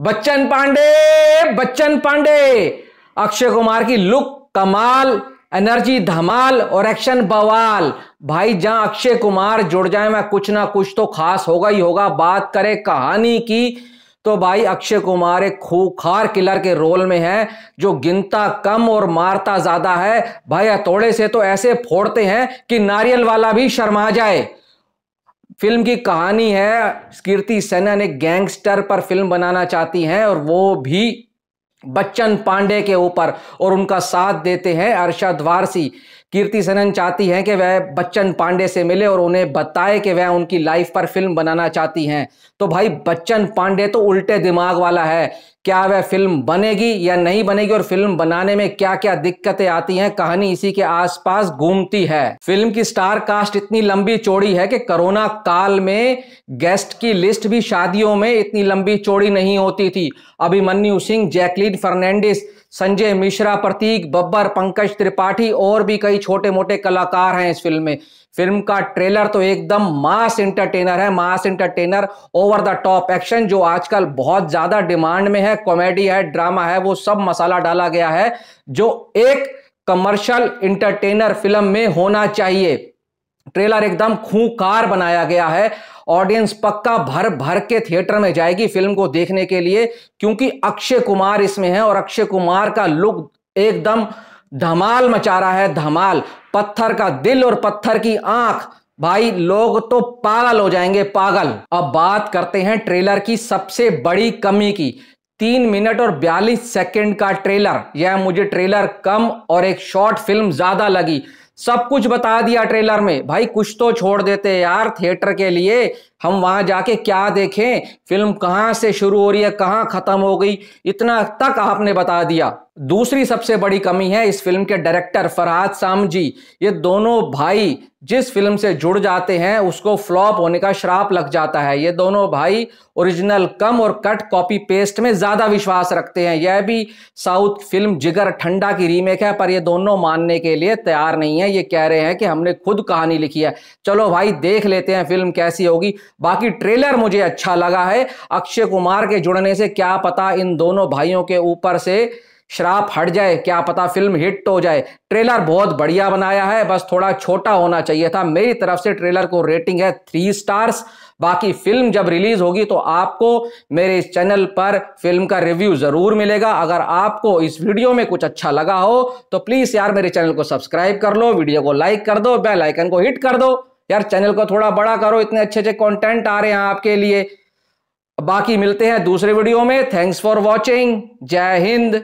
बच्चन पांडे बच्चन पांडे अक्षय कुमार की लुक कमाल एनर्जी धमाल और एक्शन बवाल भाई जहां अक्षय कुमार जुड़ जाए मैं कुछ ना कुछ तो खास होगा ही होगा बात करें कहानी की तो भाई अक्षय कुमार एक खूखार किलर के रोल में है जो गिनता कम और मारता ज्यादा है भाई हथौड़े से तो ऐसे फोड़ते हैं कि नारियल वाला भी शर्मा जाए फिल्म की कहानी है कीर्ति सेनन एक गैंगस्टर पर फिल्म बनाना चाहती हैं और वो भी बच्चन पांडे के ऊपर और उनका साथ देते हैं अर्षद वारसी कीर्ति सेनन चाहती हैं कि वह बच्चन पांडे से मिले और उन्हें बताए कि वह उनकी लाइफ पर फिल्म बनाना चाहती हैं तो भाई बच्चन पांडे तो उल्टे दिमाग वाला है क्या वह फिल्म बनेगी या नहीं बनेगी और फिल्म बनाने में क्या क्या दिक्कतें आती हैं कहानी इसी के आसपास घूमती है फिल्म की स्टार कास्ट इतनी लंबी चौड़ी है कि कोरोना काल में गेस्ट की लिस्ट भी शादियों में इतनी लंबी चौड़ी नहीं होती थी अभिमन्यु सिंह जैकलीन फर्नांडिस संजय मिश्रा प्रतीक बब्बर पंकज त्रिपाठी और भी कई छोटे मोटे कलाकार हैं इस फिल्म में फिल्म का ट्रेलर तो एकदम मास इंटरटेनर है mass entertainer over the top action जो आजकल बहुत ज्यादा डिमांड में है कॉमेडी है ड्रामा है वो सब मसाला डाला गया है जो एक कमर्शियल इंटरटेनर फिल्म में होना चाहिए ट्रेलर एकदम खूंखार बनाया गया है ऑडियंस पक्का भर भर के थिएटर में जाएगी फिल्म को देखने के लिए क्योंकि अक्षय कुमार इसमें है और अक्षय कुमार का लुक एकदम धमाल मचा रहा है धमाल पत्थर का दिल और पत्थर की आंख भाई लोग तो पागल हो जाएंगे पागल अब बात करते हैं ट्रेलर की सबसे बड़ी कमी की तीन मिनट और बयालीस सेकेंड का ट्रेलर यह मुझे ट्रेलर कम और एक शॉर्ट फिल्म ज्यादा लगी सब कुछ बता दिया ट्रेलर में भाई कुछ तो छोड़ देते यार थिएटर के लिए हम वहां जाके क्या देखें फिल्म कहाँ से शुरू हो रही है कहाँ खत्म हो गई इतना तक आपने बता दिया दूसरी सबसे बड़ी कमी है इस फिल्म के डायरेक्टर फरहाद सामजी ये दोनों भाई जिस फिल्म से जुड़ जाते हैं उसको फ्लॉप होने का श्राप लग जाता है ये दोनों भाई ओरिजिनल कम और कट कॉपी पेस्ट में ज़्यादा विश्वास रखते हैं यह भी साउथ फिल्म जिगर ठंडा की रीमेक है पर ये दोनों मानने के लिए तैयार नहीं है ये कह रहे हैं कि हमने खुद कहानी लिखी है चलो भाई देख लेते हैं फिल्म कैसी होगी बाकी ट्रेलर मुझे अच्छा लगा है अक्षय कुमार के जुड़ने से क्या पता इन दोनों भाइयों के ऊपर से श्राप हट जाए क्या पता फिल्म हिट हो जाए ट्रेलर बहुत बढ़िया बनाया है बस थोड़ा छोटा होना चाहिए था मेरी तरफ से ट्रेलर को रेटिंग है थ्री स्टार्स बाकी फिल्म जब रिलीज होगी तो आपको मेरे इस चैनल पर फिल्म का रिव्यू जरूर मिलेगा अगर आपको इस वीडियो में कुछ अच्छा लगा हो तो प्लीज यार मेरे चैनल को सब्सक्राइब कर लो वीडियो को लाइक कर दो बेलाइकन को हिट कर दो यार चैनल को थोड़ा बड़ा करो इतने अच्छे अच्छे कॉन्टेंट आ रहे हैं आपके लिए बाकी मिलते हैं दूसरे वीडियो में थैंक्स फॉर वॉचिंग जय हिंद